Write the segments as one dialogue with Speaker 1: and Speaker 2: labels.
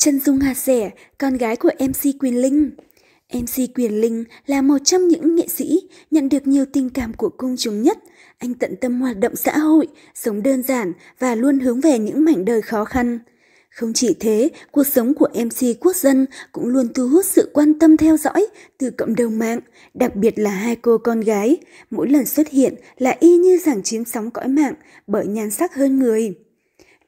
Speaker 1: Chân Dung Hà Rẻ, con gái của MC Quyền Linh. MC Quyền Linh là một trong những nghệ sĩ nhận được nhiều tình cảm của công chúng nhất. Anh tận tâm hoạt động xã hội, sống đơn giản và luôn hướng về những mảnh đời khó khăn. Không chỉ thế, cuộc sống của MC Quốc dân cũng luôn thu hút sự quan tâm theo dõi từ cộng đồng mạng, đặc biệt là hai cô con gái. Mỗi lần xuất hiện là y như rằng chiếm sóng cõi mạng bởi nhan sắc hơn người.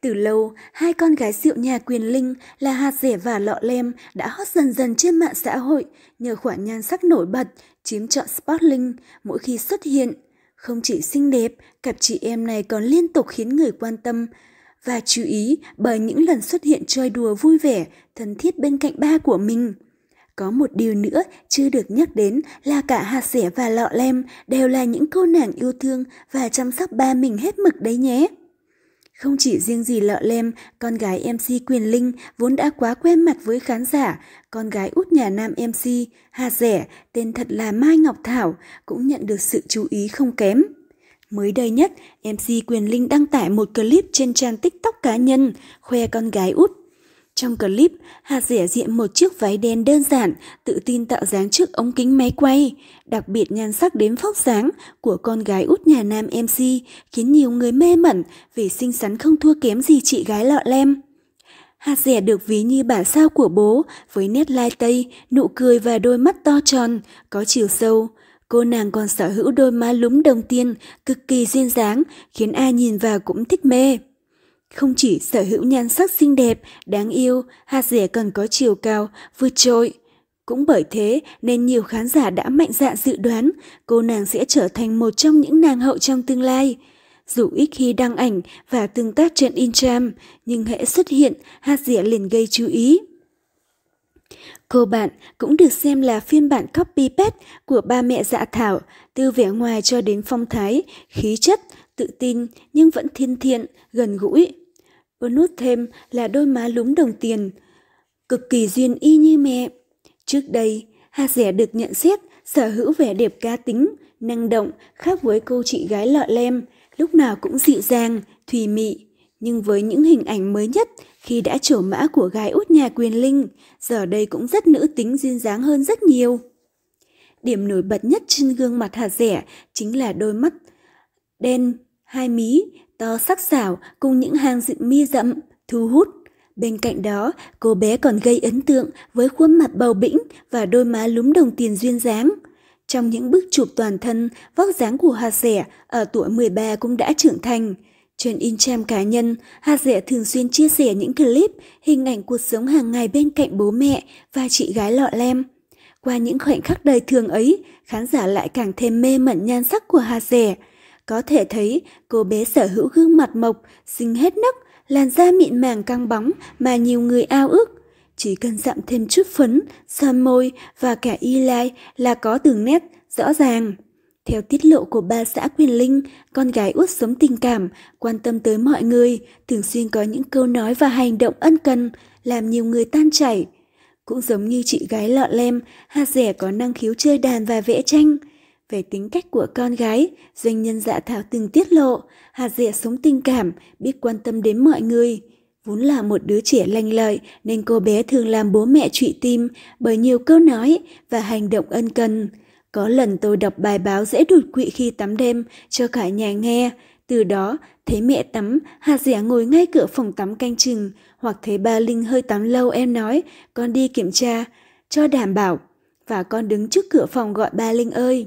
Speaker 1: Từ lâu, hai con gái rượu nhà quyền linh là hạt rẻ và lọ lem đã hot dần dần trên mạng xã hội nhờ khoản nhan sắc nổi bật, chiếm trọn spotling mỗi khi xuất hiện. Không chỉ xinh đẹp, cặp chị em này còn liên tục khiến người quan tâm và chú ý bởi những lần xuất hiện chơi đùa vui vẻ, thân thiết bên cạnh ba của mình. Có một điều nữa chưa được nhắc đến là cả hạt rẻ và lọ lem đều là những cô nàng yêu thương và chăm sóc ba mình hết mực đấy nhé. Không chỉ riêng gì lợ lem, con gái MC Quyền Linh vốn đã quá quen mặt với khán giả, con gái út nhà nam MC, Hà Rẻ, tên thật là Mai Ngọc Thảo, cũng nhận được sự chú ý không kém. Mới đây nhất, MC Quyền Linh đăng tải một clip trên trang TikTok cá nhân, khoe con gái út trong clip, Hà rẻ diện một chiếc váy đen đơn giản, tự tin tạo dáng trước ống kính máy quay. Đặc biệt nhan sắc đến phóc sáng của con gái út nhà nam MC khiến nhiều người mê mẩn vì xinh xắn không thua kém gì chị gái lọ lem. Hạt rẻ được ví như bản sao của bố, với nét lai tây, nụ cười và đôi mắt to tròn, có chiều sâu. Cô nàng còn sở hữu đôi má lúm đồng tiền, cực kỳ duyên dáng, khiến ai nhìn vào cũng thích mê. Không chỉ sở hữu nhan sắc xinh đẹp, đáng yêu, hạt rẻ cần có chiều cao, vượt trội. Cũng bởi thế nên nhiều khán giả đã mạnh dạn dự đoán cô nàng sẽ trở thành một trong những nàng hậu trong tương lai. Dù ít khi đăng ảnh và tương tác trên Instagram, nhưng hễ xuất hiện, hạt rẻ liền gây chú ý. Cô bạn cũng được xem là phiên bản copy pet của ba mẹ dạ thảo, từ vẻ ngoài cho đến phong thái, khí chất, tự tin nhưng vẫn thiên thiện, gần gũi, ướt nút thêm là đôi má lúng đồng tiền, cực kỳ duyên y như mẹ. Trước đây, Hà Rẻ được nhận xét sở hữu vẻ đẹp cá tính, năng động khác với cô chị gái lọ lem, lúc nào cũng dịu dàng, thùy mị. Nhưng với những hình ảnh mới nhất khi đã trổ mã của gái út nhà quyền linh, giờ đây cũng rất nữ tính duyên dáng hơn rất nhiều. Điểm nổi bật nhất trên gương mặt Hà Rẻ chính là đôi mắt đen, hai mí to sắc sảo cùng những hàng dựng mi rậm, thu hút. Bên cạnh đó, cô bé còn gây ấn tượng với khuôn mặt bầu bĩnh và đôi má lúm đồng tiền duyên dáng. Trong những bức chụp toàn thân, vóc dáng của Hà Rẻ ở tuổi 13 cũng đã trưởng thành. Trên Instagram cá nhân, Hà Rẻ thường xuyên chia sẻ những clip, hình ảnh cuộc sống hàng ngày bên cạnh bố mẹ và chị gái lọ lem. Qua những khoảnh khắc đời thường ấy, khán giả lại càng thêm mê mẩn nhan sắc của Hà Rẻ – có thể thấy cô bé sở hữu gương mặt mộc, xinh hết nấc, làn da mịn màng căng bóng mà nhiều người ao ước. Chỉ cần dặm thêm chút phấn, son môi và cả y lai là có đường nét rõ ràng. Theo tiết lộ của ba xã Quyền Linh, con gái út sống tình cảm, quan tâm tới mọi người, thường xuyên có những câu nói và hành động ân cần, làm nhiều người tan chảy. Cũng giống như chị gái lọ lem, Hà Rẻ có năng khiếu chơi đàn và vẽ tranh – về tính cách của con gái, doanh nhân dạ thảo từng tiết lộ, Hà Dĩa sống tình cảm, biết quan tâm đến mọi người. Vốn là một đứa trẻ lanh lợi nên cô bé thường làm bố mẹ trụy tim bởi nhiều câu nói và hành động ân cần. Có lần tôi đọc bài báo dễ đột quỵ khi tắm đêm cho cả nhà nghe. Từ đó, thấy mẹ tắm, Hà Dĩa ngồi ngay cửa phòng tắm canh chừng, hoặc thấy ba Linh hơi tắm lâu em nói, con đi kiểm tra, cho đảm bảo. Và con đứng trước cửa phòng gọi ba Linh ơi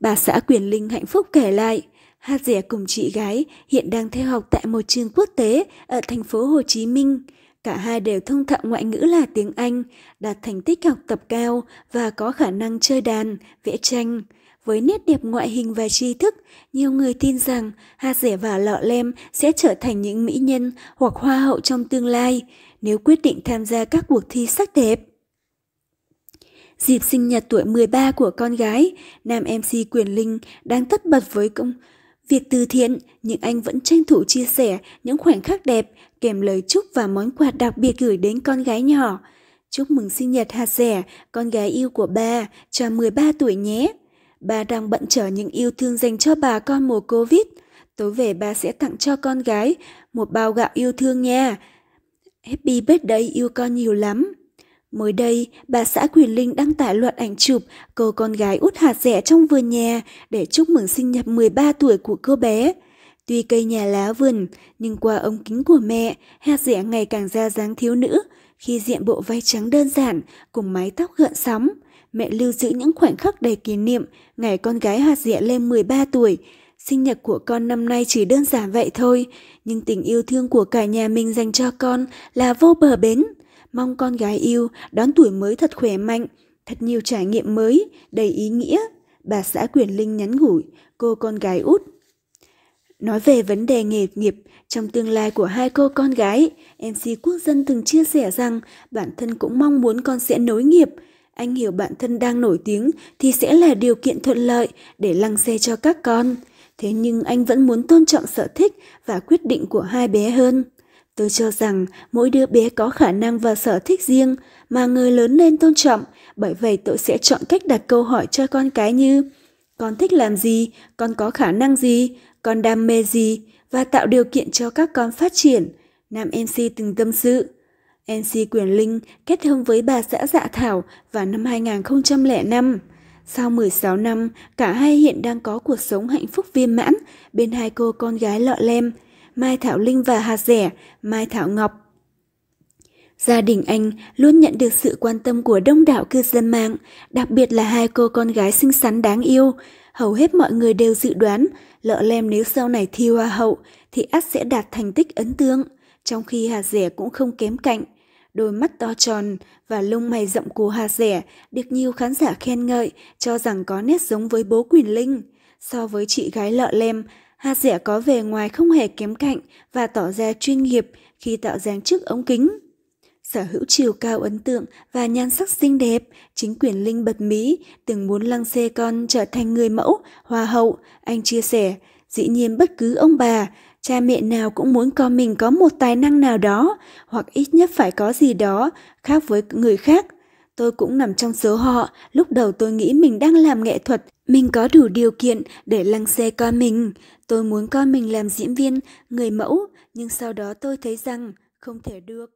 Speaker 1: bà xã Quyền Linh hạnh phúc kể lại, Hát rẻ cùng chị gái hiện đang theo học tại một trường quốc tế ở thành phố Hồ Chí Minh. Cả hai đều thông thạo ngoại ngữ là tiếng Anh, đạt thành tích học tập cao và có khả năng chơi đàn, vẽ tranh. Với nét đẹp ngoại hình và tri thức, nhiều người tin rằng hà rẻ và Lọ Lem sẽ trở thành những mỹ nhân hoặc hoa hậu trong tương lai nếu quyết định tham gia các cuộc thi sắc đẹp. Dịp sinh nhật tuổi 13 của con gái, nam MC Quyền Linh đang tất bật với công việc từ thiện, nhưng anh vẫn tranh thủ chia sẻ những khoảnh khắc đẹp kèm lời chúc và món quà đặc biệt gửi đến con gái nhỏ. Chúc mừng sinh nhật hà rẻ, con gái yêu của bà, tròn 13 tuổi nhé. Bà đang bận trở những yêu thương dành cho bà con mùa Covid. Tối về bà sẽ tặng cho con gái một bao gạo yêu thương nha. Happy birthday yêu con nhiều lắm. Mới đây, bà xã Quyền Linh đăng tải loạt ảnh chụp cô con gái út hạt rẻ trong vườn nhà để chúc mừng sinh nhật 13 tuổi của cô bé. Tuy cây nhà lá vườn, nhưng qua ống kính của mẹ, hạt rẻ ngày càng ra dáng thiếu nữ. Khi diện bộ váy trắng đơn giản, cùng mái tóc gợn sóng, mẹ lưu giữ những khoảnh khắc đầy kỷ niệm ngày con gái hạt rẻ lên 13 tuổi. Sinh nhật của con năm nay chỉ đơn giản vậy thôi, nhưng tình yêu thương của cả nhà mình dành cho con là vô bờ bến. Mong con gái yêu đón tuổi mới thật khỏe mạnh, thật nhiều trải nghiệm mới, đầy ý nghĩa. Bà xã Quyền Linh nhắn gửi cô con gái út. Nói về vấn đề nghề nghiệp trong tương lai của hai cô con gái, MC Quốc dân từng chia sẻ rằng bản thân cũng mong muốn con sẽ nối nghiệp. Anh hiểu bản thân đang nổi tiếng thì sẽ là điều kiện thuận lợi để lăng xe cho các con. Thế nhưng anh vẫn muốn tôn trọng sở thích và quyết định của hai bé hơn. Tôi cho rằng mỗi đứa bé có khả năng và sở thích riêng mà người lớn nên tôn trọng, bởi vậy tôi sẽ chọn cách đặt câu hỏi cho con cái như con thích làm gì, con có khả năng gì, con đam mê gì và tạo điều kiện cho các con phát triển. Nam MC từng tâm sự. MC Quyền Linh kết hôn với bà xã Dạ Thảo vào năm 2005. Sau 16 năm, cả hai hiện đang có cuộc sống hạnh phúc viên mãn bên hai cô con gái lọ lem – Mai Thảo Linh và hạt rẻ, Mai Thảo Ngọc. Gia đình anh luôn nhận được sự quan tâm của đông đảo cư dân mạng, đặc biệt là hai cô con gái xinh xắn đáng yêu. Hầu hết mọi người đều dự đoán, lợ lem nếu sau này thi hoa hậu thì ắt sẽ đạt thành tích ấn tượng, trong khi hạt rẻ cũng không kém cạnh. Đôi mắt to tròn và lông mày rậm của hạt rẻ được nhiều khán giả khen ngợi cho rằng có nét giống với bố Quỳnh Linh. So với chị gái lợ lem, Hạt dẻ có vẻ ngoài không hề kém cạnh và tỏ ra chuyên nghiệp khi tạo dáng trước ống kính. Sở hữu chiều cao ấn tượng và nhan sắc xinh đẹp, chính quyền Linh bật mí, từng muốn lăng xê con trở thành người mẫu, hoa hậu, anh chia sẻ. Dĩ nhiên bất cứ ông bà, cha mẹ nào cũng muốn con mình có một tài năng nào đó, hoặc ít nhất phải có gì đó khác với người khác Tôi cũng nằm trong số họ, lúc đầu tôi nghĩ mình đang làm nghệ thuật, mình có đủ điều kiện để lăng xê con mình. Tôi muốn con mình làm diễn viên, người mẫu, nhưng sau đó tôi thấy rằng không thể được.